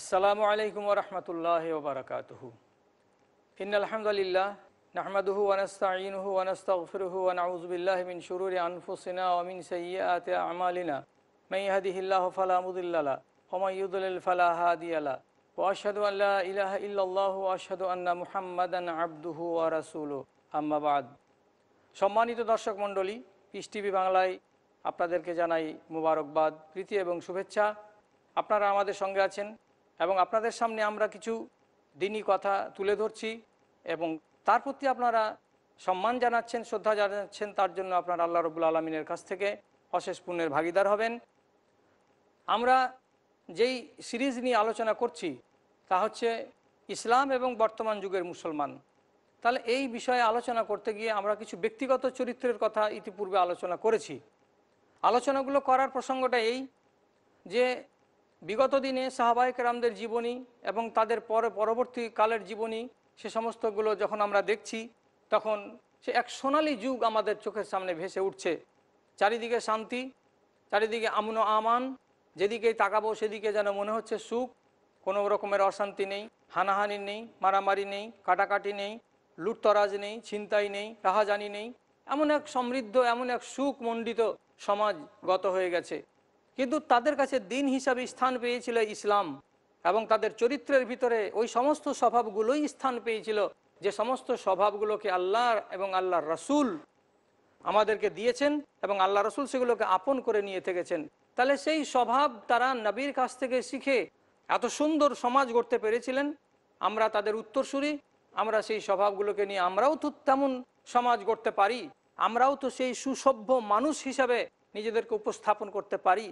আসসালামু আলাইকুম ওরহমতুল্লাহ ওবরাকাত ইন আলহামদুলিল্লাহ নাহমাদুহু ওয়ানাস্তাঈনুহু ওয়ানাস্তাগফিরুহু ওয়া নাউযু মিন শুরুরি আনফুসিনা ওমিন সৈয়াত আমালিনা মান ইয়াহদিহিল্লাহু ফালা মুদিল্লা লা ওয়া মান ইউদ্লিল ফালা হাদিয়া লা ওয়া আশহাদু ওয়া আশহাদু আন্না মুহাম্মাদান আবদুহু ওয়া রাসূলুহু আম্মা সম্মানিত দর্শক মণ্ডলী পিস টিভি বাংলায় আপনাদেরকে জানাই মুবারকবাদ প্রীতি এবং শুভেচ্ছা আপনারা আমাদের সঙ্গে আছেন এবং আপনাদের সামনে আমরা কিছু দিনই কথা তুলে ধরছি এবং তার প্রতি আপনারা সম্মান জানাচ্ছেন শ্রদ্ধা জানাচ্ছেন তার জন্য আপনারা আল্লাহ রবুল আলমিনের কাছ থেকে অশেষ পুণ্যের ভাগিদার হবেন আমরা যেই সিরিজ নিয়ে আলোচনা করছি তা হচ্ছে ইসলাম এবং বর্তমান যুগের মুসলমান তাহলে এই বিষয়ে আলোচনা করতে গিয়ে আমরা কিছু ব্যক্তিগত চরিত্রের কথা ইতিপূর্বে আলোচনা করেছি আলোচনাগুলো করার প্রসঙ্গটা এই যে বিগত দিনে সাহাবাহিক রামদের জীবনী এবং তাদের পরে পরবর্তী কালের জীবনী সে সমস্তগুলো যখন আমরা দেখছি তখন সে এক সোনালি যুগ আমাদের চোখের সামনে ভেসে উঠছে চারিদিকে শান্তি চারিদিকে আমন আমান যেদিকে তাকাবো সেদিকে যেন মনে হচ্ছে সুখ কোনো রকমের অশান্তি নেই হানাহানি নেই মারামারি নেই কাটাকাটি নেই লুটতরাজ নেই ছিনতাই নেই রাহাজানি নেই এমন এক সমৃদ্ধ এমন এক সুখ মণ্ডিত সমাজ গত হয়ে গেছে কিন্তু তাদের কাছে দিন হিসাবে স্থান পেয়েছিল ইসলাম এবং তাদের চরিত্রের ভিতরে ওই সমস্ত স্বভাবগুলোই স্থান পেয়েছিল যে সমস্ত স্বভাবগুলোকে আল্লাহ এবং আল্লাহর রসুল আমাদেরকে দিয়েছেন এবং আল্লাহ রসুল সেগুলোকে আপন করে নিয়ে থেকেছেন তাহলে সেই স্বভাব তারা নবীর কাছ থেকে শিখে এত সুন্দর সমাজ গড়তে পেরেছিলেন আমরা তাদের উত্তরসূরি আমরা সেই স্বভাবগুলোকে নিয়ে আমরাও তো তেমন সমাজ গড়তে পারি আমরাও তো সেই সুসভ্য মানুষ হিসাবে নিজেদেরকে উপস্থাপন করতে পারি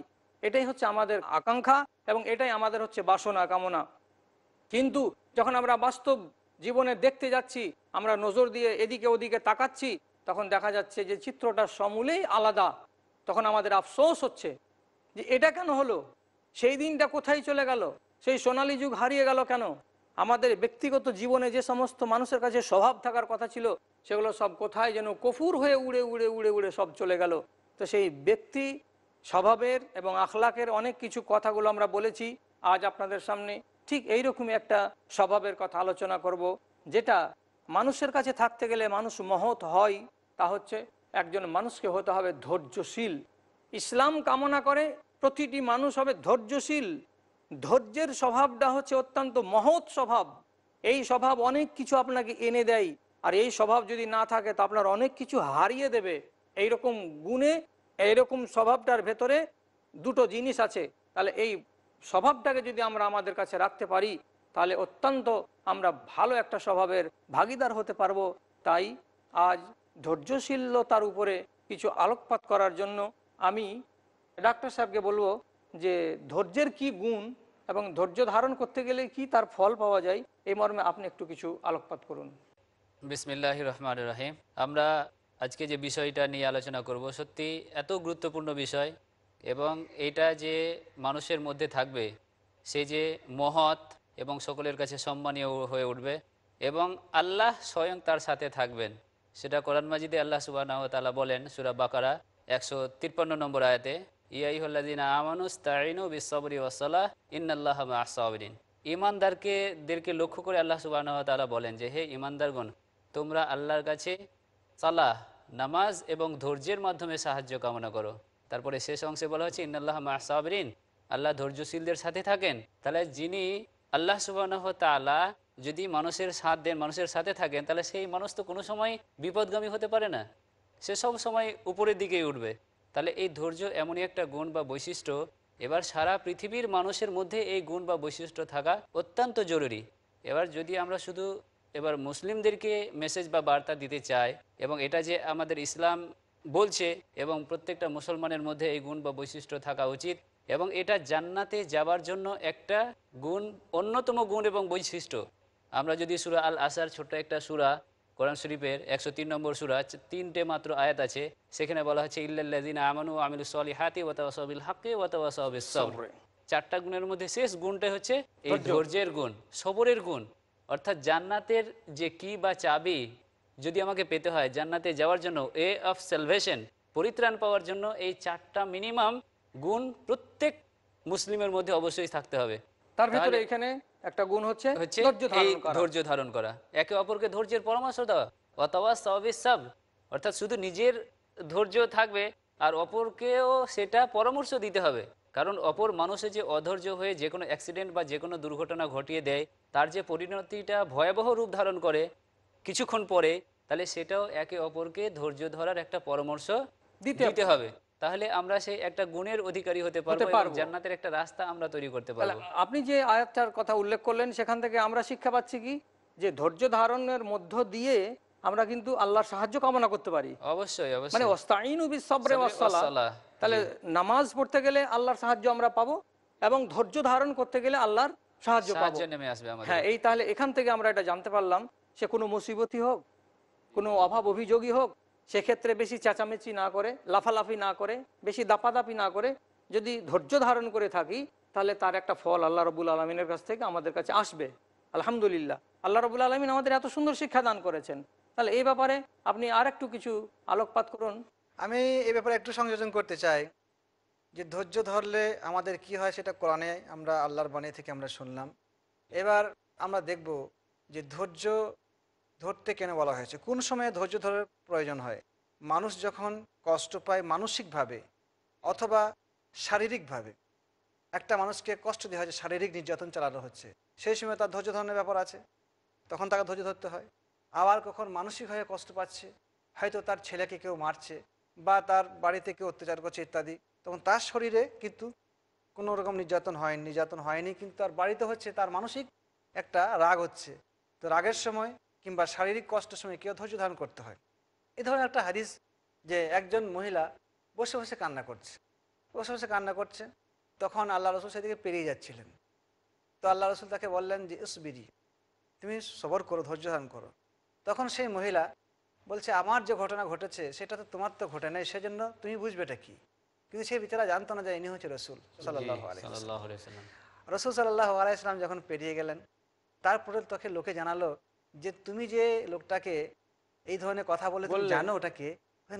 এটাই হচ্ছে আমাদের আকাঙ্ক্ষা এবং এটাই আমাদের হচ্ছে বাসনা কামনা কিন্তু যখন আমরা বাস্তব জীবনে দেখতে যাচ্ছি আমরা নজর দিয়ে এদিকে ওদিকে তাকাচ্ছি তখন দেখা যাচ্ছে যে চিত্রটা সমূলেই আলাদা তখন আমাদের আফসোস হচ্ছে যে এটা কেন হলো সেই দিনটা কোথায় চলে গেল সেই সোনালী যুগ হারিয়ে গেল কেন আমাদের ব্যক্তিগত জীবনে যে সমস্ত মানুষের কাছে স্বভাব থাকার কথা ছিল সেগুলো সব কোথায় যেন কফুর হয়ে উড়ে উড়ে উড়ে উড়ে সব চলে গেল তো সেই ব্যক্তি স্বভাবের এবং আখলাকের অনেক কিছু কথাগুলো আমরা বলেছি আজ আপনাদের সামনে ঠিক এইরকমই একটা স্বভাবের কথা আলোচনা করব যেটা মানুষের কাছে থাকতে গেলে মানুষ মহৎ হয় তা হচ্ছে একজন মানুষকে হতে হবে ধৈর্যশীল ইসলাম কামনা করে প্রতিটি মানুষ হবে ধৈর্যশীল ধৈর্যের স্বভাবটা হচ্ছে অত্যন্ত মহৎ স্বভাব এই স্বভাব অনেক কিছু আপনাকে এনে দেয় আর এই স্বভাব যদি না থাকে তা আপনার অনেক কিছু হারিয়ে দেবে এইরকম গুণে এরকম স্বভাবটার ভেতরে দুটো জিনিস আছে তাহলে এই স্বভাবটাকে যদি আমরা আমাদের কাছে রাখতে পারি তাহলে অত্যন্ত আমরা ভালো একটা স্বভাবের ভাগিদার হতে পারবো তাই আজ ধৈর্যশীলতার উপরে কিছু আলোকপাত করার জন্য আমি ডাক্তার সাহেবকে বলবো যে ধৈর্যের কি গুণ এবং ধৈর্য ধারণ করতে গেলে কি তার ফল পাওয়া যায় এই মর্মে আপনি একটু কিছু আলোকপাত করুন বিসমিল্লাহ রহমান রাহিম আমরা আজকে যে বিষয়টা নিয়ে আলোচনা করব সত্যি এত গুরুত্বপূর্ণ বিষয় এবং এটা যে মানুষের মধ্যে থাকবে সে যে মহৎ এবং সকলের কাছে সম্মানীয় হয়ে উঠবে এবং আল্লাহ স্বয়ং তার সাথে থাকবেন সেটা কোরআন মাজিদে আল্লাহ সুবাহ বলেন সুরা বাকারা একশো তিপ্পান্ন নম্বর আয়তে ইয়াইহল্লাদিন আমানুস তাইনু বিশ্বরি ইন ইন্নআল্লাহ আসাউদ্দিন ইমানদারকে দেরকে লক্ষ্য করে আল্লাহ সুবাহ তালা বলেন যে হে ইমানদারগণ তোমরা আল্লাহর কাছে সালাহ নামাজ এবং ধৈর্যের মাধ্যমে সাহায্য কামনা করো তারপরে শেষ অংশে বলা হচ্ছে ইন্নআল্লাহ মাহসাবরিন আল্লাহ ধৈর্যশীলদের সাথে থাকেন তাহলে যিনি আল্লাহ সুবাহ তালা যদি মানুষের সাথ দেন মানুষের সাথে থাকেন তাহলে সেই মানুষ তো কোনো সময় বিপদগামী হতে পারে না সে সব সময় উপরের দিকেই উঠবে তাহলে এই ধৈর্য এমনই একটা গুণ বা বৈশিষ্ট্য এবার সারা পৃথিবীর মানুষের মধ্যে এই গুণ বা বৈশিষ্ট্য থাকা অত্যন্ত জরুরি এবার যদি আমরা শুধু এবার মুসলিমদেরকে মেসেজ বা বার্তা দিতে চায় এবং এটা যে আমাদের ইসলাম বলছে এবং প্রত্যেকটা মুসলমানের মধ্যে এই গুণ বা বৈশিষ্ট্য থাকা উচিত এবং এটা জান্নাতে যাবার জন্য একটা গুণ অন্যতম গুণ এবং বৈশিষ্ট্য আমরা যদি সুরা আল আসার ছোট্ট একটা সুরা কোরআন শরীফের একশো তিন নম্বর সুরা তিনটে মাত্র আয়াত আছে সেখানে বলা হচ্ছে ইল্লাদিন আমানু আমিল সালি হাতি ওয়াতাবিল হাকে ওয়াতাবাসবিস চারটা গুণের মধ্যে শেষ গুণটা হচ্ছে এই ধৈর্যের গুণ সবরের গুণ অর্থাৎ জান্নাতের যে কি বা চাবি যদি আমাকে পেতে হয় জান্নাতে যাওয়ার জন্য এ অফ সেলভেশন পরিত্রাণ পাওয়ার জন্য এই চারটা মিনিমাম গুণ প্রত্যেক মুসলিমের মধ্যে অবশ্যই থাকতে হবে তার ভিতরে এখানে একটা গুণ হচ্ছে ধৈর্য ধারণ করা একে অপরকে ধৈর্যের পরামর্শ দেওয়া অথবা সবিস সাব অর্থাৎ শুধু নিজের ধৈর্য থাকবে আর অপরকেও সেটা পরামর্শ দিতে হবে কারণ অপর মানুষে যে অধৈর্য হয়ে যে কোনো অ্যাক্সিডেন্ট বা যে কোনো দুর্ঘটনা ঘটিয়ে দেয় তার যে পরিণতিটা ভয়াবহ রূপ ধারণ করে কিছুক্ষণ পরে তাহলে সেটাও একে অপরকে ধৈর্য ধরার একটা পরামর্শ দিতে হবে তাহলে আমরা সেই একটা গুণের অধিকারী হতে পারবো জান্নাতের একটা রাস্তা আমরা তৈরি করতে পারবো আপনি যে আয়াতটার কথা উল্লেখ করলেন সেখান থেকে আমরা শিক্ষা পাচ্ছি কি যে ধৈর্য ধারণের মধ্য দিয়ে আমরা কিন্তু আল্লাহর সাহায্য কামনা করতে পারি অবশ্যই মানে তাহলে নামাজ পড়তে গেলে আল্লাহর সাহায্য আমরা পাবো এবং ধৈর্য ধারণ করতে গেলে আল্লাহর সাহায্য পাবো হ্যাঁ এই তাহলে এখান থেকে আমরা এটা জানতে পারলাম সে কোনো মুসিবতই হোক কোনো অভাব অভিযোগই হোক সেক্ষেত্রে বেশি চেঁচামেচি না করে লাফালাফি না করে বেশি দাপাদাপি না করে যদি ধৈর্য ধারণ করে থাকি তাহলে তার একটা ফল আল্লাহ রবুল আলমিনের কাছ থেকে আমাদের কাছে আসবে আলহামদুলিল্লাহ আল্লাহ রবুল আলমিন আমাদের এত সুন্দর শিক্ষা দান করেছেন তাহলে এই ব্যাপারে আপনি আর একটু কিছু আলোকপাত করুন আমি এই ব্যাপারে একটু সংযোজন করতে চাই যে ধৈর্য ধরলে আমাদের কি হয় সেটা কোরআনে আমরা আল্লাহর বাণী থেকে আমরা শুনলাম এবার আমরা দেখব যে ধৈর্য ধরতে কেন বলা হয়েছে কোন সময়ে ধৈর্য ধরার প্রয়োজন হয় মানুষ যখন কষ্ট পায় মানসিকভাবে অথবা শারীরিকভাবে একটা মানুষকে কষ্ট দেওয়া যে শারীরিক নির্যাতন চালানো হচ্ছে সেই সময় তার ধৈর্য ধরনের ব্যাপার আছে তখন তাকে ধৈর্য ধরতে হয় আবার কখন মানসিক হয়ে কষ্ট পাচ্ছে হয়তো তার ছেলেকে কেউ মারছে বা তার বাড়িতে কেউ অত্যাচার করছে ইত্যাদি তখন তার শরীরে কিন্তু কোনো রকম নির্যাতন হয়নি নির্যাতন হয়নি কিন্তু তার বাড়িতে হচ্ছে তার মানসিক একটা রাগ হচ্ছে তো রাগের সময় কিংবা শারীরিক কষ্টের সময় কেউ ধৈর্য ধারণ করতে হয় এ ধরনের একটা হাদিস যে একজন মহিলা বসে বসে কান্না করছে বসে বসে কান্না করছে তখন আল্লাহ রসুল সেদিকে পেরিয়ে যাচ্ছিলেন তো আল্লাহ রসুল তাকে বললেন যে ইসবিরি তুমি সবর করো ধৈর্য ধারণ করো তখন সেই মহিলা বলছে আমার যে ঘটনা ঘটেছে সেটা তো তোমার তো ঘটে নাই সেজন্য তুমি বুঝবে এটা কি কিন্তু সেই বিচারা জানতো না যে ইনি হচ্ছে রসুল সাল্লাহ রসুল সাল্লাহ আলাইসালাম যখন পেরিয়ে গেলেন তারপরে তোকে লোকে জানালো যে তুমি যে লোকটাকে এই ধরনের কথা বলে জানো ওটাকে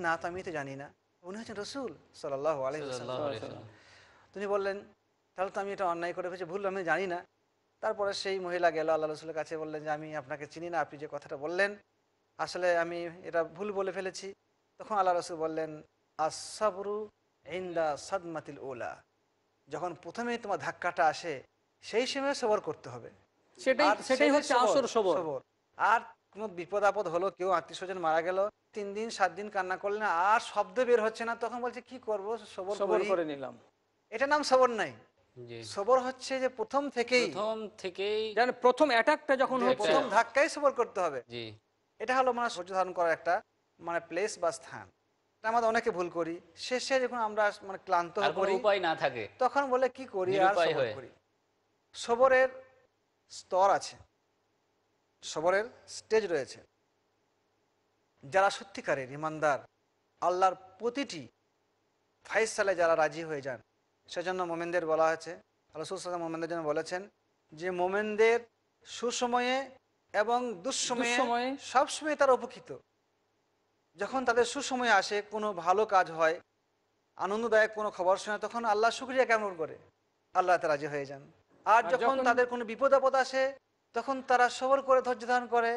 না তো আমি তো জানি না উনি হচ্ছেন রসুল সাল্লাহ আলাইসাল্লাম তুমি বললেন তাহলে তো আমি এটা অন্যায় করে ফেছি ভুল আমি জানি না তারপরে সেই মহিলা গেল আল্লাহ রসুলের কাছে বললেন যে আমি আপনাকে চিনি না আপনি যে কথাটা বললেন আসলে আমি এটা ভুল বলে ফেলেছি তখন আল্লাহ রসুল বললেন আসাবরু ইন্দা সাদমাতিল ওলা যখন প্রথমে তোমার ধাক্কাটা আসে সেই সময় সবর করতে হবে আর কোনো বিপদ আপদ হলো কেউ আত্মীয় স্বজন মারা গেল তিন দিন সাত দিন কান্না করলেন আর শব্দ বের হচ্ছে না তখন বলছে কি করবো সবর করে নিলাম এটা নাম সবর নাই সবর হচ্ছে যে প্রথম থেকেই প্রথম থেকেই জানেন প্রথম অ্যাটাকটা যখন প্রথম সবর করতে হবে এটা হলো মানে সহ্য ধারণ করার একটা মানে প্লেস বা স্থান আমাদের অনেকে ভুল করি শেষে যখন আমরা মানে ক্লান্ত করি উপায় না থাকে তখন বলে কি করি আর করি সবরের স্তর আছে সবরের স্টেজ রয়েছে যারা সত্যিকারের ইমানদার আল্লাহর প্রতিটি সালে যারা রাজি হয়ে যান সেজন্য মোমেনদের বলা হয়েছে আল্লাহ মোমেনদের জন্য বলেছেন যে মোমেনদের সুসময়ে এবং দুঃসময়ে সবসময় তারা উপকৃত যখন তাদের সুসময় আসে কোনো ভালো কাজ হয় আনন্দদায়ক কোনো খবর শোনে তখন আল্লাহ শুক্রিয়া কেমন করে আল্লাহ তারা রাজি হয়ে যান আর যখন তাদের কোনো বিপদ আপদ আসে তখন তারা সবর করে ধৈর্য ধারণ করে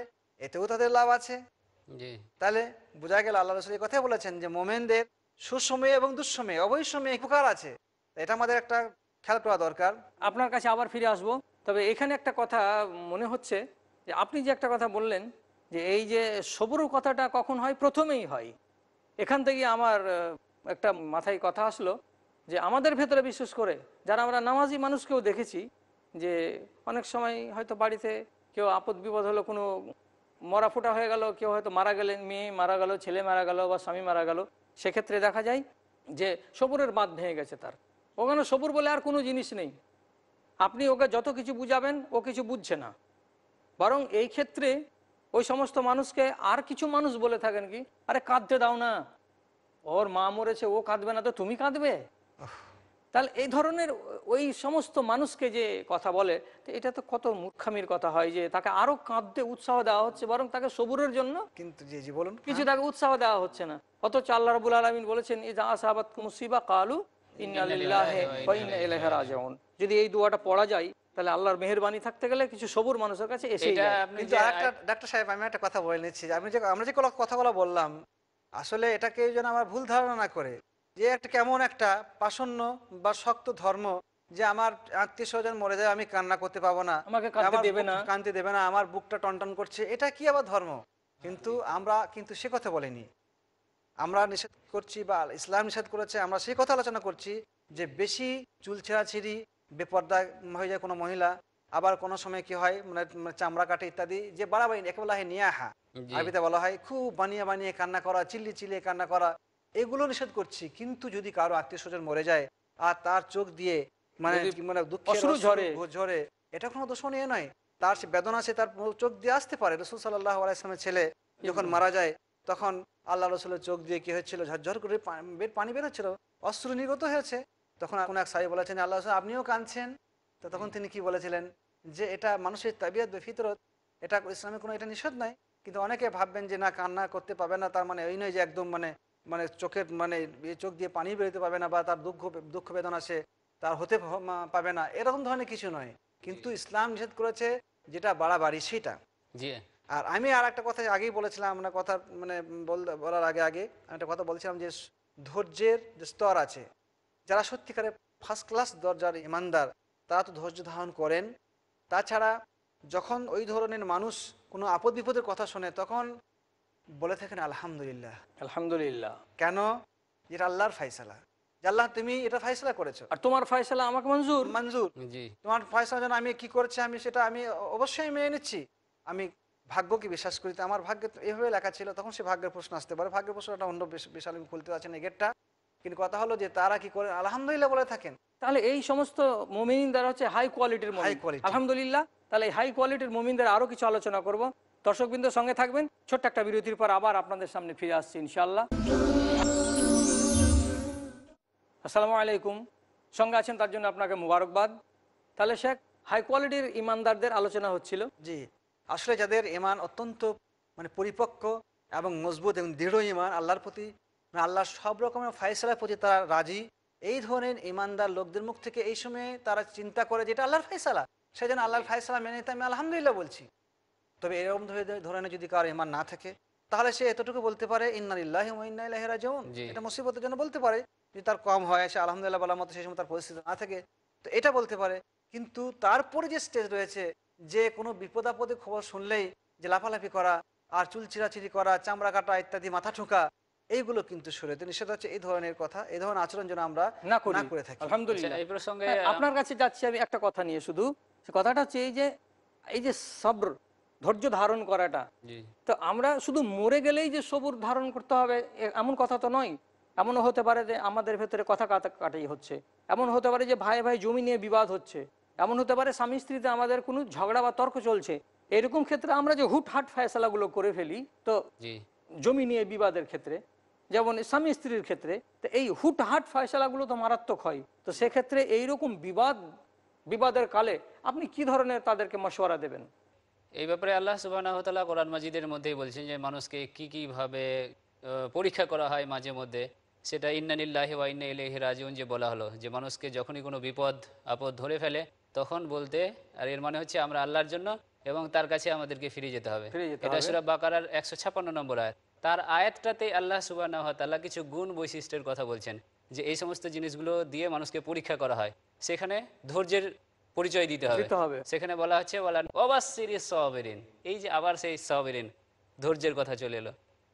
এতেও তাদের লাভ আছে তাহলে বোঝা গেল আল্লাহ রসুল এই কথাই বলেছেন যে মোমেনদের সুসময়ে এবং দুঃসময়ে অবৈসময়ে উপকার আছে এটা আমাদের একটা খেয়াল করা দরকার আপনার কাছে আবার ফিরে আসব তবে এখানে একটা কথা মনে হচ্ছে যে আপনি যে একটা কথা বললেন যে এই যে সবরু কথাটা কখন হয় প্রথমেই হয় এখান থেকে আমার একটা মাথায় কথা আসলো যে আমাদের ভেতরে বিশেষ করে যারা আমরা নামাজি মানুষকেও দেখেছি যে অনেক সময় হয়তো বাড়িতে কেউ আপদ বিপদ হলো কোনো মরা ফোটা হয়ে গেল কেউ হয়তো মারা গেলেন মেয়ে মারা গেল ছেলে মারা গেল বা স্বামী মারা গেল সেক্ষেত্রে দেখা যায় যে সবরের বাঁধ ভেঙে গেছে তার ওখানে সবুর বলে আর কোনো জিনিস নেই আপনি ওকে যত কিছু বুঝাবেন ও কিছু বুঝছে না বরং এই ক্ষেত্রে ওই সমস্ত মানুষকে আর কিছু মানুষ বলে থাকেন কি আরে কাঁদতে দাও না ওর মা মরেছে ও কাঁদবে না তো তুমি কাঁদবে তাহলে এই ধরনের ওই সমস্ত মানুষকে যে কথা বলে তো এটা তো কত মূর্খামির কথা হয় যে তাকে আরো কাঁদতে উৎসাহ দেওয়া হচ্ছে বরং তাকে সবুরের জন্য কিন্তু যে বলুন কিছু হ্যাঁ? তাকে উৎসাহ দেওয়া হচ্ছে না অথচ আল্লাহ রবুল আলমিন বলেছেন ইজা আসাবাদ মুসিবা কালু যদি এই দোয়াটা পড়া যায় তাহলে আল্লাহর মেহরবানি থাকতে গেলে কিছু সবুর মানুষের কাছে এসে ডাক্তার সাহেব আমি একটা কথা বলে নিচ্ছি আমি যে আমরা যে কথাগুলো বললাম আসলে এটাকে যেন আমার ভুল ধারণা না করে যে একটা কেমন একটা প্রাসন্ন বা শক্ত ধর্ম যে আমার আত্মীয় স্বজন মরে যায় আমি কান্না করতে পাবো না আমাকে দেবে না দেবে না আমার বুকটা টন করছে এটা কি আবার ধর্ম কিন্তু আমরা কিন্তু সে কথা বলিনি আমরা নিষেধ করছি বা ইসলাম নিষেধ করেছে আমরা সেই কথা আলোচনা করছি যে বেশি চুল ছেঁড়াছিড়ি বেপর্দা হয়ে যায় কোনো মহিলা আবার কোনো সময় কি হয় মানে, মানে চামড়া কাটে ইত্যাদি যে বাড়াবাড়ি একে বলা হয় নিয়ে আহা আবিতে বলা হয় খুব বানিয়ে বানিয়ে কান্না করা চিল্লি চিলিয়ে কান্না করা এগুলো নিষেধ করছি কিন্তু যদি কারো আত্মীয় স্বজন মরে যায় আর তার চোখ দিয়ে মানে মানে দুঃখ ঝরে এটা কোনো দোষণীয় নয় তার সে বেদনা সে তার চোখ দিয়ে আসতে পারে রসুল সাল্লাহ আলাইসলামের ছেলে যখন মারা যায় তখন আল্লাহ রসুলের চোখ দিয়ে কী হচ্ছিল ঝরঝর করে পানি বেরোচ্ছিল অস্ত্র নির্গত হয়েছে তখন এখন এক সাহেব বলেছেন আল্লাহ রসুল আপনিও কাঁদছেন তো তখন তিনি কি বলেছিলেন যে এটা মানুষের তাবিয়াত বে ফিতরত এটা ইসলামের কোনো এটা নিষেধ নয় কিন্তু অনেকে ভাববেন যে না কান্না করতে পাবে না তার মানে ওই নয় যে একদম মানে মানে চোখের মানে চোখ দিয়ে পানি বেরোতে পাবে না বা তার দুঃখ দুঃখ বেদনা সে তার হতে পাবে না এরকম ধরনের কিছু নয় কিন্তু ইসলাম নিষেধ করেছে যেটা বাড়াবাড়ি সেটা জি আর আমি আর একটা কথা আগেই বলেছিলাম আপনার মানে কথা মানে বলার আগে আগে আমি একটা কথা বলছিলাম যে ধৈর্যের যে স্তর আছে যারা সত্যিকারে ফার্স্ট ক্লাস দরজার ইমানদার তারা তো ধৈর্য ধারণ করেন তাছাড়া যখন ওই ধরনের মানুষ কোনো আপদ বিপদের কথা শোনে তখন বলে থাকেন আলহামদুলিল্লাহ আলহামদুলিল্লাহ কেন যেটা আল্লাহর ফাইসালা আল্লাহ তুমি এটা ফয়সলা করেছো আর তোমার ফয়সলা আমাকে মঞ্জুর মঞ্জুর তোমার ফাইসলা যেন আমি কি করছি আমি সেটা আমি অবশ্যই মেনে নিচ্ছি আমি ভাগ্যকে বিশ্বাস করিতে আমার ভাগ্যে এভাবে লেখা ছিল তখন সে ভাগ্যের প্রশ্ন আসতে পারে ভাগ্যের প্রশ্নটা অন্য বিশাল আমি খুলতে পারছি না গেটটা কিন্তু কথা হলো যে তারা কি করে আলহামদুলিল্লাহ বলে থাকেন তাহলে এই সমস্ত মমিন দ্বারা হচ্ছে হাই কোয়ালিটির আলহামদুলিল্লাহ তাহলে হাই কোয়ালিটির মমিন দ্বারা আরও কিছু আলোচনা করব দর্শকবৃন্দ সঙ্গে থাকবেন ছোট্ট একটা বিরতির পর আবার আপনাদের সামনে ফিরে আসছি ইনশাল্লাহ আসসালামু আলাইকুম সঙ্গে আছেন তার জন্য আপনাকে মুবারকবাদ তাহলে শেখ হাই কোয়ালিটির ইমানদারদের আলোচনা হচ্ছিল জি আসলে যাদের ইমান অত্যন্ত মানে পরিপক্ক এবং মজবুত এবং দৃঢ় ইমান আল্লাহর প্রতি মানে আল্লাহর সব রকমের ফাইসলার প্রতি তারা রাজি এই ধরনের ইমানদার লোকদের মুখ থেকে এই সময়ে তারা চিন্তা করে যে এটা আল্লাহর ফাইসালা সেই জন্য আল্লাহর ফাইসালা মেনে নিতে আমি আলহামদুলিল্লাহ বলছি তবে এরকম ধরনের যদি কারো ইমান না থাকে তাহলে সে এতটুকু বলতে পারে ইন্নালিল্লাহ ইন্নাইলাহিরা যেমন এটা মুসিবতের জন্য বলতে পারে যদি তার কম হয় সে আলহামদুলিল্লাহ বলার মতো সেই সময় তার পরিস্থিতি না থাকে তো এটা বলতে পারে কিন্তু তারপরে যে স্টেজ রয়েছে যে কোনো বিপদাপদে খবর শুনলেই যে লাফালাফি করা আর চুল চিরাচিরি করা চামড়া কাটা ইত্যাদি মাথা ঠোকা এইগুলো কিন্তু শরীয়তে নিষেধ হচ্ছে এই ধরনের কথা এই ধরনের আচরণ যেন আমরা না করি না করে থাকি আলহামদুলিল্লাহ আচ্ছা, এই প্রসঙ্গে হ্যাঁ, আপনার কাছে যাচ্ছি আমি একটা কথা নিয়ে শুধু কথাটা হচ্ছে এই যে এই যে সব্র ধৈর্য ধারণ করাটা তো আমরা শুধু মরে গেলেই যে সবুর ধারণ করতে হবে এমন কথা তো নয় এমনও হতে পারে যে আমাদের ভেতরে কথা কাটাই হচ্ছে এমন হতে পারে যে ভাই ভাই জমি নিয়ে বিবাদ হচ্ছে এমন হতে পারে স্বামী স্ত্রীতে আমাদের কোনো ঝগড়া বা তর্ক চলছে এরকম ক্ষেত্রে আমরা যে হুটহাট ফেসলাগুলো করে ফেলি তো জমি নিয়ে বিবাদের ক্ষেত্রে যেমন স্বামী স্ত্রীর ক্ষেত্রে তো এই হুটহাট ফয়সলাগুলো তো মারাত্মক হয় তো সেক্ষেত্রে এইরকম বিবাদ বিবাদের কালে আপনি কি ধরনের তাদেরকে মশওয়ারা দেবেন এই ব্যাপারে আল্লাহ সুবাহ কোরআন মাজিদের মধ্যেই বলছেন যে মানুষকে কি কীভাবে পরীক্ষা করা হয় মাঝে মধ্যে সেটা ইন্নানিল্লাহ ইন্না ইলাইহি রাজিউন যে বলা হলো যে মানুষকে যখনই কোনো বিপদ আপদ ধরে ফেলে তখন বলতে আর এর মানে হচ্ছে আমরা আল্লাহর জন্য এবং তার কাছে আমাদেরকে ফিরে যেতে হবে এটা সুরা বাকার একশো ছাপান্ন নম্বর আয়াত তার আয়াতটাতে আল্লাহ সুবাহ তাল্লাহ কিছু গুণ বৈশিষ্ট্যের কথা বলছেন যে এই সমস্ত জিনিসগুলো দিয়ে মানুষকে পরীক্ষা করা হয় সেখানে ধৈর্যের পরিচয় দিতে হবে সেখানে বলা হচ্ছে বলা সহবেরিন এই যে আবার সেই সহবেরিন ধৈর্যের কথা চলে এলো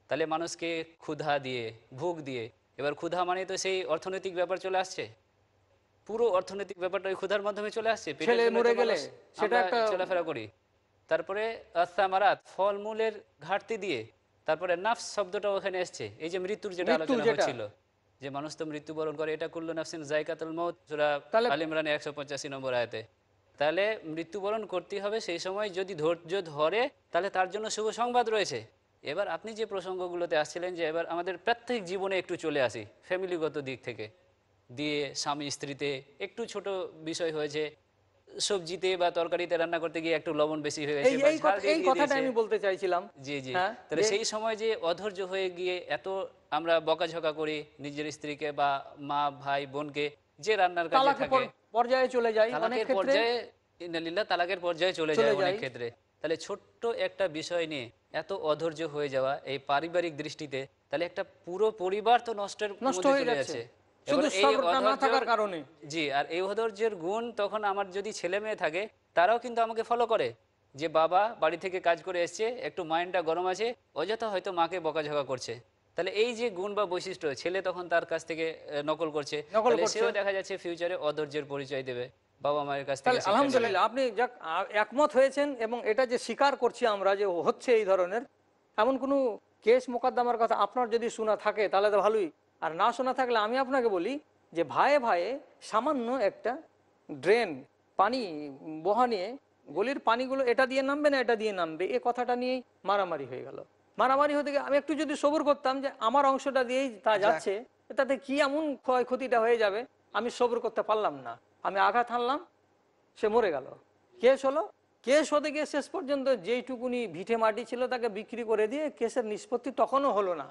তাহলে মানুষকে ক্ষুধা দিয়ে ভুগ দিয়ে এবার ক্ষুধা মানে তো সেই অর্থনৈতিক ব্যাপার চলে আসছে পুরো অর্থনৈতিক ব্যাপারটা ওই ক্ষুধার মাধ্যমে চলে আসছে চলাফেরা করি তারপরে আসামারাত ফলমূলের ঘাটতি দিয়ে তারপরে নাফস শব্দটা ওখানে এসছে এই যে মৃত্যুর যেটা আলোচনা হচ্ছিল যে মানুষ তো মৃত্যুবরণ করে এটা করলো নাফসিন জায়কাতুল মত সুরা আল ইমরানের একশো পঁচাশি নম্বর আয়তে তাহলে মৃত্যুবরণ করতে হবে সেই সময় যদি ধৈর্য ধরে তাহলে তার জন্য শুভ সংবাদ রয়েছে এবার আপনি যে প্রসঙ্গগুলোতে আসছিলেন যে এবার আমাদের প্রত্যেক জীবনে একটু চলে আসি ফ্যামিলিগত দিক থেকে দিয়ে স্বামী স্ত্রীতে একটু ছোট বিষয় হয়েছে সবজিতে বা তরকারিতে রান্না করতে গিয়ে একটু লবণ বেশি হয়ে গেছে আমি বলতে চাইছিলাম জি জি হ্যাঁ, তাহলে সেই সময় যে অধৈর্য হয়ে গিয়ে এত আমরা বকাঝকা করি নিজের স্ত্রীকে বা মা ভাই বোনকে যে রান্নার কাজে পর্যায়ে চলে যায় তালাকের পর্যায়ে ইন্দালিল্লা তালাকের পর্যায়ে চলে যায় অনেক ক্ষেত্রে তাহলে ছোট্ট একটা বিষয় নিয়ে এত অধৈর্য হয়ে যাওয়া এই পারিবারিক দৃষ্টিতে তাহলে একটা পুরো পরিবার তো নষ্টের নষ্ট হয়ে গেছে জি আর এই গুণ তখন আমার যদি ছেলে মেয়ে থাকে তারাও কিন্তু আমাকে ফলো করে যে বাবা বাড়ি থেকে কাজ করে এসছে একটু মাইন্ডটা গরম আছে অযথা হয়তো মাকে বকাঝকা করছে তাহলে এই যে গুণ বা বৈশিষ্ট্য ছেলে তখন তার কাছ থেকে নকল করছে সেও দেখা যাচ্ছে ফিউচারে অধৈর্যের পরিচয় দেবে বাবা মায়ের কাছ থেকে আলহামদুলিল্লাহ আপনি যাক একমত হয়েছেন এবং এটা যে স্বীকার করছি আমরা যে হচ্ছে এই ধরনের এমন কোনো কেস মোকদ্দমার কথা আপনার যদি শোনা থাকে তাহলে তো ভালোই আর না শোনা থাকলে আমি আপনাকে বলি যে ভায়ে ভায়ে সামান্য একটা ড্রেন পানি বহা নিয়ে গলির পানিগুলো এটা দিয়ে নামবে না এটা দিয়ে নামবে এ কথাটা নিয়েই মারামারি হয়ে গেল মারামারি হতে গিয়ে আমি একটু যদি সবর করতাম যে আমার অংশটা দিয়েই তা যাচ্ছে তাতে কি এমন ক্ষয়ক্ষতিটা হয়ে যাবে আমি সবর করতে পারলাম না আমি আঘাত হানলাম সে মরে গেল কেস হলো কেস হতে গিয়ে শেষ পর্যন্ত যেইটুকুনি ভিটে মাটি ছিল তাকে বিক্রি করে দিয়ে কেসের নিষ্পত্তি তখনও হলো না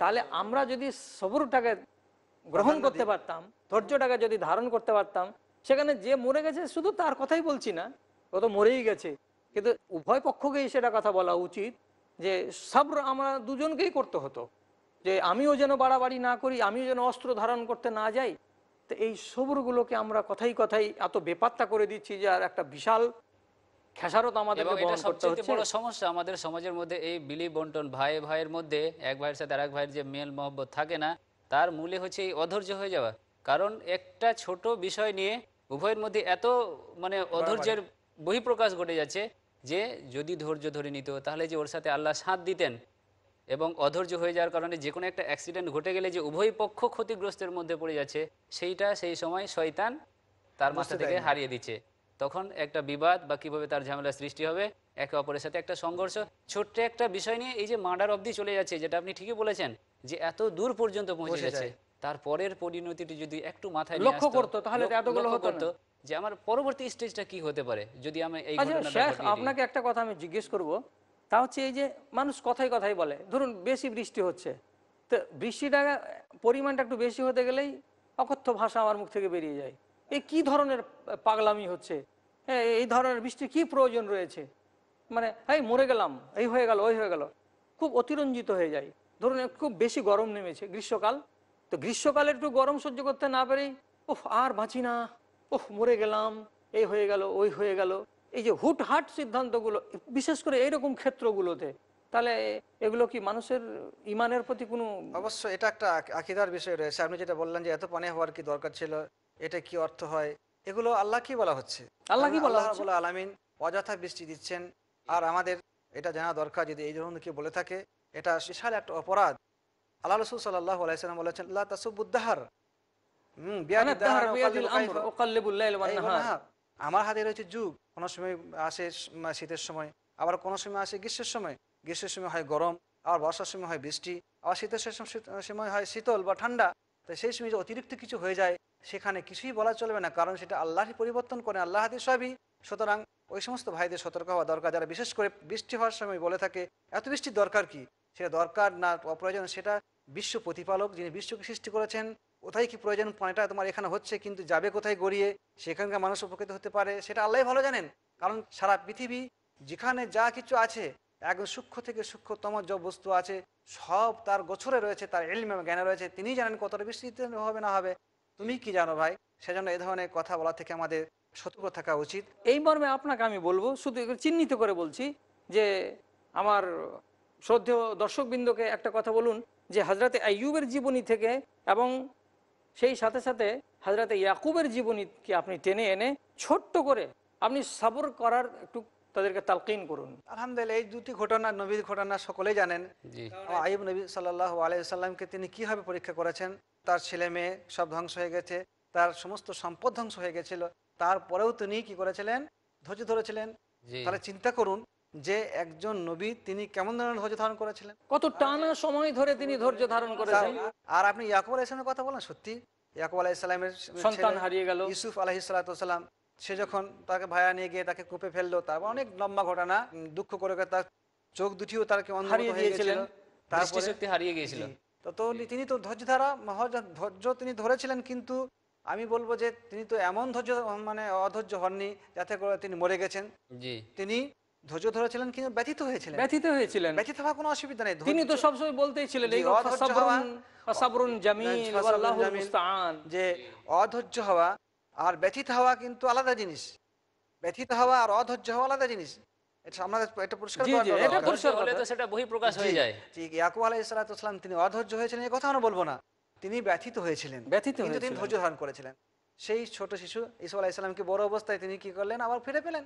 তাহলে আমরা যদি সবরটাকে গ্রহণ করতে পারতাম ধৈর্যটাকে যদি ধারণ করতে পারতাম সেখানে যে মরে গেছে শুধু তার কথাই বলছি না ও তো মরেই গেছে কিন্তু উভয় পক্ষকেই সেটা কথা বলা উচিত যে সব্র আমরা দুজনকেই করতে হতো যে আমিও যেন বাড়াবাড়ি না করি আমিও যেন অস্ত্র ধারণ করতে না যাই তো এই সবরগুলোকে আমরা কথাই কথাই এত বেপাত্তা করে দিচ্ছি যে আর একটা বিশাল খেসারত আমাদের বহন করতে হচ্ছে বড় সমস্যা আমাদের সমাজের মধ্যে এই বিলি বন্টন ভাই ভাইয়ের মধ্যে এক ভাইয়ের সাথে আরেক ভাইয়ের যে মেল মহব্বত থাকে না তার মূলে হচ্ছে এই অধৈর্য হয়ে যাওয়া কারণ একটা ছোট বিষয় নিয়ে উভয়ের মধ্যে এত মানে অধৈর্যের বহিঃপ্রকাশ ঘটে যাচ্ছে যে যদি ধৈর্য ধরে নিত তাহলে যে ওর সাথে আল্লাহ সাথ দিতেন এবং অধৈর্য হয়ে যাওয়ার কারণে যে কোনো একটা অ্যাক্সিডেন্ট ঘটে গেলে যে উভয় পক্ষ ক্ষতিগ্রস্তের মধ্যে পড়ে যাচ্ছে সেইটা সেই সময় শয়তান তার মাথা থেকে হারিয়ে দিচ্ছে তখন একটা বিবাদ বা কীভাবে তার ঝামেলা সৃষ্টি হবে একে অপরের সাথে একটা সংঘর্ষ ছোট্ট একটা বিষয় নিয়ে এই যে মার্ডার অবধি চলে যাচ্ছে যেটা আপনি ঠিকই বলেছেন যে এত দূর পর্যন্ত পৌঁছে যাচ্ছে তারপরের পরিণতিটি যদি একটু মাথায় লক্ষ্য করতো তাহলে এতগুলো হতো যে আমার পরবর্তী স্টেজটা কি হতে পারে যদি আমি এই আচ্ছা, আপনাকে একটা কথা আমি জিজ্ঞেস করব তা হচ্ছে এই যে মানুষ কথাই কথাই বলে ধরুন বেশি বৃষ্টি হচ্ছে তো বৃষ্টিটা পরিমাণটা একটু বেশি হতে গেলেই অকথ্য ভাষা আমার মুখ থেকে বেরিয়ে যায় এ কি ধরনের পাগলামি হচ্ছে হ্যাঁ এই ধরনের বৃষ্টির কি প্রয়োজন রয়েছে মানে এই মরে গেলাম এই হয়ে গেল ওই হয়ে গেল খুব অতিরঞ্জিত হয়ে যায় ধরুন খুব বেশি গরম নেমেছে গ্রীষ্মকাল তো গ্রীষ্মকালে একটু গরম সহ্য করতে না পেরেই ওহ আর বাঁচি না ওহ মরে গেলাম এই হয়ে গেল ওই হয়ে গেল এই যে হুটহাট সিদ্ধান্তগুলো বিশেষ করে এইরকম ক্ষেত্রগুলোতে তাহলে এগুলো কি মানুষের ইমানের প্রতি কোনো অবশ্য এটা একটা আকিদার বিষয় রয়েছে আপনি যেটা বললেন যে এত পানি হওয়ার কি দরকার ছিল এটা কি অর্থ হয় এগুলো আল্লাহ কি বলা হচ্ছে আল্লাহ কি বলা হচ্ছে আলামিন অযথা বৃষ্টি দিচ্ছেন আর আমাদের এটা জানা দরকার যদি এই ধরনের কেউ বলে থাকে এটা বিশাল একটা অপরাধ আল্লাহ রসুল সাল্লাহ আলাইসালাম বলেছেন আল্লাহ তাসুবুদ্দাহার আমার হাতে রয়েছে যুগ কোন সময় আসে শীতের সময় আবার কোন সময় আসে গ্রীষ্মের সময় গ্রীষ্মের সময় হয় গরম আবার বর্ষার সময় হয় বৃষ্টি আবার শীতের সময় হয় শীতল বা ঠান্ডা তো সেই সময় অতিরিক্ত কিছু হয়ে যায় সেখানে কিছুই বলা চলবে না কারণ সেটা আল্লাহরই পরিবর্তন করে আল্লাহ হাতে সবই সুতরাং ওই সমস্ত ভাইদের সতর্ক হওয়া দরকার যারা বিশেষ করে বৃষ্টি হওয়ার সময় বলে থাকে এত বৃষ্টির দরকার কি সেটা দরকার না অপ্রয়োজন সেটা বিশ্ব প্রতিপালক যিনি বিশ্বকে সৃষ্টি করেছেন কোথায় কি প্রয়োজন পানিটা তোমার এখানে হচ্ছে কিন্তু যাবে কোথায় গড়িয়ে সেখানকার মানুষ উপকৃত হতে পারে সেটা আল্লাহ ভালো জানেন কারণ সারা পৃথিবী যেখানে যা কিছু আছে একদম সূক্ষ্ম থেকে সূক্ষ্মতম যা বস্তু আছে সব তার গোছরে রয়েছে তার এলিম জ্ঞানে রয়েছে তিনি জানেন কতটা বৃষ্টিতে হবে না হবে তুমি কি জানো ভাই সেজন্য এই ধরনের কথা বলা থেকে আমাদের সতর্ক থাকা উচিত এই মর্মে আপনাকে আমি বলবো শুধু চিহ্নিত করে বলছি যে আমার শ্রদ্ধেয় দর্শকবৃন্দকে একটা কথা বলুন যে হাজরাতে আইয়ুবের জীবনী থেকে এবং সেই সাথে সাথে হাজরাতে ইয়াকুবের জীবনীকে আপনি টেনে এনে ছোট্ট করে আপনি সাবর করার একটু তাদেরকে তালকিন করুন আলহামদুলিল্লাহ এই দুটি ঘটনা নবীর ঘটনা সকলেই জানেন আইব নবী সাল্লাহ আলাইসাল্লামকে তিনি কিভাবে পরীক্ষা করেছেন তার ছেলে মেয়ে সব ধ্বংস হয়ে গেছে তার সমস্ত সম্পদ ধ্বংস হয়ে গেছিল তারপরেও তিনি কি করেছিলেন ধৈর্য ধরেছিলেন তাহলে চিন্তা করুন যে একজন নবী তিনি কেমন ধরনের ধৈর্য ধারণ করেছিলেন কত টানা সময় ধরে তিনি ধৈর্য ধারণ করেছেন আর আপনি ইয়াকুব আলাহিসের কথা বলেন সত্যি ইয়াকুব আলাহিসের সন্তান হারিয়ে গেল ইউসুফ আলহিসাল্লাম সে যখন তাকে ভায়া নিয়ে গিয়ে তাকে কূপে ফেললো তারপর অনেক লম্বা ঘটনা দুঃখ করে তার চোখ দুটিও তাকে হারিয়ে তারপরে হারিয়ে গিয়েছিল তো তিনি তো ধৈর্য ধারা ধৈর্য তিনি ধরেছিলেন কিন্তু আমি বলবো যে তিনি তো এমন ধৈর্য মানে অধৈর্য হননি যাতে করে তিনি মরে গেছেন তিনি ধৈর্য ধরেছিলেন কিন্তু ব্যথিত হয়েছিলেন ব্যথিত হয়েছিলেন ব্যথিত হওয়া কোনো অসুবিধা নেই তিনি তো সবসময় বলতেই ছিলেন যে অধৈর্য হওয়া আর ব্যথিত হওয়া কিন্তু আলাদা জিনিস ব্যথিত হওয়া আর অধৈর্য হওয়া আলাদা জিনিস আমরা ব্যথিত হয়েছিলেন ধৈর্য করেছিলেন সেই ছোট শিশু বড় অবস্থায় তিনি কি করলেন আবার পেলেন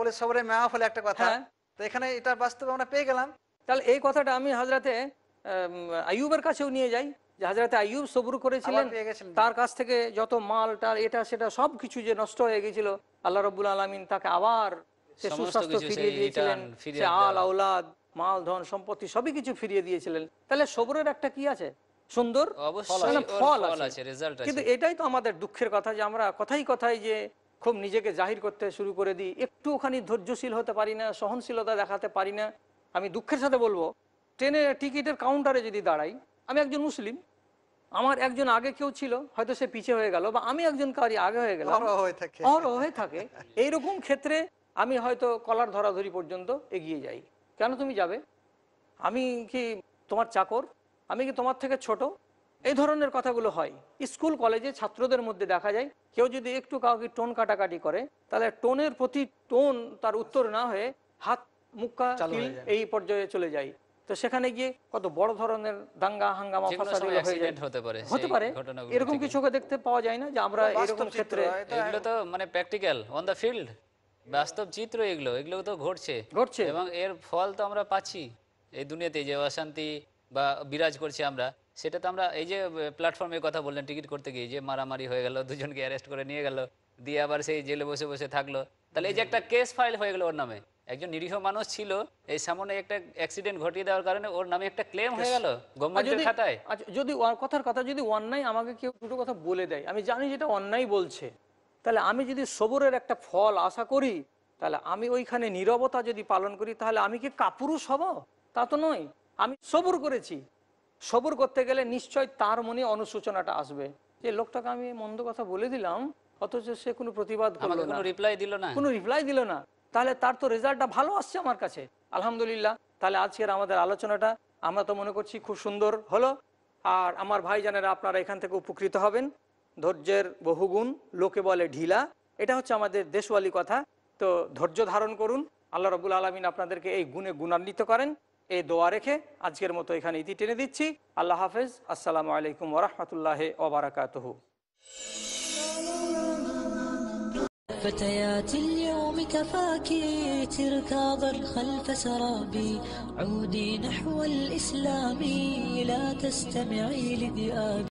বলি সবরে মেয়া ফলে একটা কথা হ্যাঁ। তো এখানে এটা বাস্তবে আমরা পেয়ে গেলাম তাহলে এই কথাটা আমি হাজরাতে আয়ুবের কাছেও নিয়ে যাই যে হাজরাতে আইয়ুব করেছিলেন তার কাছ থেকে যত মাল টাল এটা সেটা সব কিছু যে নষ্ট হয়ে গেছিল আল্লাহ রবুল আলমিন তাকে আবার সে সুস্বাস্থ্য ফিরিয়ে দিয়েছিলেন সে আল আউলাদ মাল ধন সম্পত্তি সবই কিছু ফিরিয়ে দিয়েছিলেন তাহলে সবরের একটা কি আছে সুন্দর ফল আছে কিন্তু এটাই তো আমাদের দুঃখের কথা যে আমরা কথাই কথাই যে খুব নিজেকে জাহির করতে শুরু করে দিই একটুখানি ধৈর্যশীল হতে পারি না সহনশীলতা দেখাতে পারি না আমি দুঃখের সাথে বলবো ট্রেনের টিকিটের কাউন্টারে যদি দাঁড়াই আমি একজন মুসলিম আমার একজন আগে কেউ ছিল হয়তো সে পিছিয়ে হয়ে গেল বা আমি একজন কারি আগে হয়ে গেল হয়ে থাকে এইরকম ক্ষেত্রে আমি হয়তো কলার ধরাধরি পর্যন্ত এগিয়ে যাই কেন তুমি যাবে আমি কি তোমার চাকর আমি কি তোমার থেকে ছোট এই ধরনের কথাগুলো হয় স্কুল কলেজে ছাত্রদের মধ্যে দেখা যায় কেউ যদি একটু কাউকে টোন কাটাকাটি করে তাহলে টোনের প্রতি টোন তার উত্তর না হয়ে হাত মুক্কা এই পর্যায়ে চলে যায় তো সেখানে গিয়ে কত বড় ধরনের দাঙ্গা হাঙ্গামা হতে পারে হতে পারে এরকম কিছু দেখতে পাওয়া যায় না যে আমরা এরকম ক্ষেত্রে এগুলো তো মানে প্র্যাকটিক্যাল অন দ্য ফিল্ড বাস্তব চিত্র এগুলো এগুলো তো ঘটছে ঘটছে এবং এর ফল তো আমরা পাচ্ছি এই দুনিয়াতে যে অশান্তি বা বিরাজ করছি আমরা সেটা তো আমরা এই যে প্ল্যাটফর্মে কথা বললেন টিকিট করতে গিয়ে যে মারামারি হয়ে গেল দুজনকে অ্যারেস্ট করে নিয়ে গেল দিয়ে আবার সেই জেলে বসে বসে থাকলো তাহলে এই যে একটা কেস ফাইল হয়ে গেল ওর নামে একজন নিরীহ মানুষ ছিল এই সামনে একটা অ্যাক্সিডেন্ট ঘটিয়ে দেওয়ার কারণে ওর নামে একটা ক্লেম হয়ে গেল গভর্নমেন্টের খাতায় আচ্ছা, যদি কথার কথা যদি অন্যায় আমাকে কেউ দুটো কথা বলে দেয় আমি জানি যেটা অন্যায় বলছে তাহলে আমি যদি সবরের একটা ফল আশা করি তাহলে আমি ওইখানে নিরবতা যদি পালন করি তাহলে আমি কি কাপুরুষ হব তা তো নয় আমি সবর করেছি সবর করতে গেলে নিশ্চয় তার মনে অনুশোচনাটা আসবে যে লোকটাকে আমি মন্দ কথা বলে দিলাম অথচ সে কোনো প্রতিবাদ করলো না রিপ্লাই দিল না কোনো রিপ্লাই দিল না তাহলে তার তো রেজাল্টটা ভালো আসছে আমার কাছে আলহামদুলিল্লাহ তাহলে আজকের আমাদের আলোচনাটা আমরা তো মনে করছি খুব সুন্দর হলো আর আমার ভাইজানেরা আপনারা এখান থেকে উপকৃত হবেন ধৈর্যের বহুগুণ লোকে বলে ঢিলা এটা হচ্ছে আমাদের দেশওয়ালি কথা তো ধৈর্য ধারণ করুন আল্লাহ রবুল আলমিন আপনাদেরকে এই গুণে গুণান্বিত করেন এই দোয়া রেখে আজকের মতো এখানে ইতি টেনে দিচ্ছি আল্লাহ হাফেজ আসসালামু আলাইকুম ওরহমতুল্লাহ ওবরাকাতহ فتيات اليوم كفاك تركاضا خلف سرابي عودي نحو الإسلام لا تستمعي لذئابي